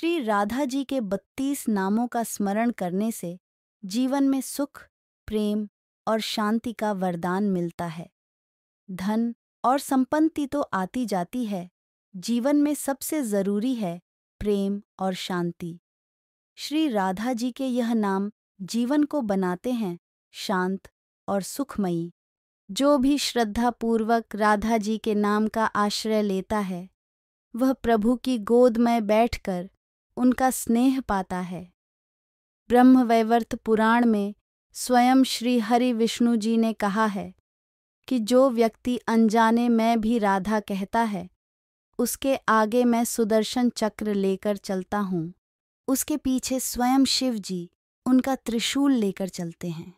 श्री राधा जी के बत्तीस नामों का स्मरण करने से जीवन में सुख प्रेम और शांति का वरदान मिलता है धन और संपत्ति तो आती जाती है जीवन में सबसे जरूरी है प्रेम और शांति श्री राधा जी के यह नाम जीवन को बनाते हैं शांत और सुखमयी जो भी श्रद्धापूर्वक राधा जी के नाम का आश्रय लेता है वह प्रभु की गोद में बैठकर उनका स्नेह पाता है ब्रह्मवैवर्त पुराण में स्वयं श्री हरि विष्णु जी ने कहा है कि जो व्यक्ति अनजाने मैं भी राधा कहता है उसके आगे मैं सुदर्शन चक्र लेकर चलता हूँ उसके पीछे स्वयं शिव जी उनका त्रिशूल लेकर चलते हैं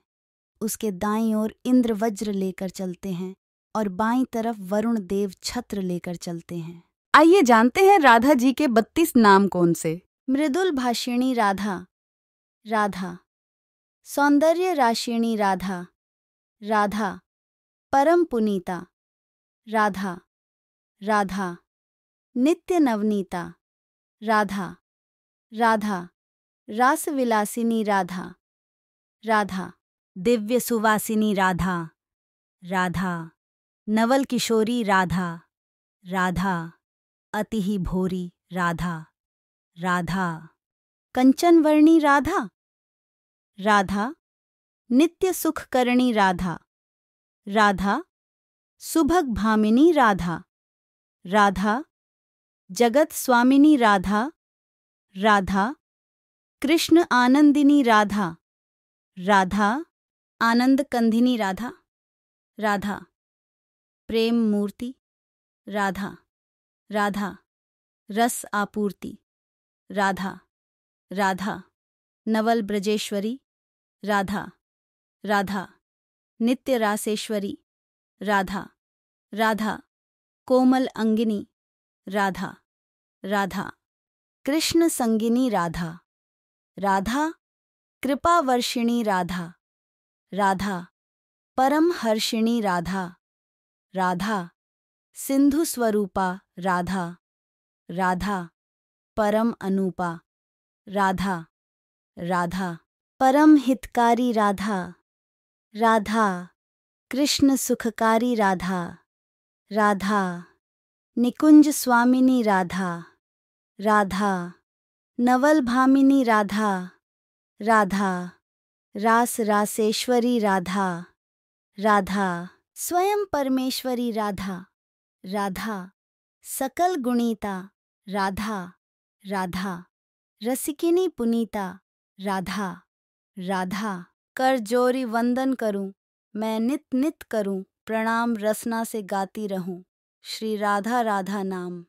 उसके दाईं ओर इंद्र वज्र लेकर चलते हैं और बाईं तरफ वरुण देव छत्र लेकर चलते हैं आइए जानते हैं राधा जी के बत्तीस नाम कौन से मृदुल भाषिणी राधा राधा सौंदर्य राशिणी राधा राधा परम पुनीता राधा राधा नित्य नवनीता राधा राधा रास विलासिनी राधा राधा दिव्य सुवासिनी राधा राधा नवल किशोरी राधा राधा अति ही भोरी राधा राधा कंचनवर्णी राधा राधा नित्य सुख करणी राधा राधा सुभग भामिनी राधा राधा जगत स्वामिनी राधा राधा कृष्ण आनंदिनी राधा राधा आनंद कंधिनी राधा राधा प्रेम मूर्ति राधा राधा रस आपूर्ति राधा राधा नवल ब्रजेश्वरी राधा राधा नित्य रासेश्वरी राधा राधा कोमल अंगिनी राधा राधा कृष्ण संगिनी राधा राधा कृपावर्षिणी राधा राधा परम हर्षिणी राधा राधा सिंधु स्वरूपा राधा राधा परम अनूपा राधा राधा परम हितकारी राधा राधा कृष्ण सुखकारी राधा राधा निकुंज स्वामिनी राधा राधा नवल भामिनी राधा राधा रास रासेश्वरी राधा राधा स्वयं परमेश्वरी राधा राधा सकल गुणिता राधा राधा रसिकिनी पुनीता राधा राधा कर जोरी वंदन करूं मैं नित नित करूं प्रणाम रसना से गाती रहूं श्री राधा राधा नाम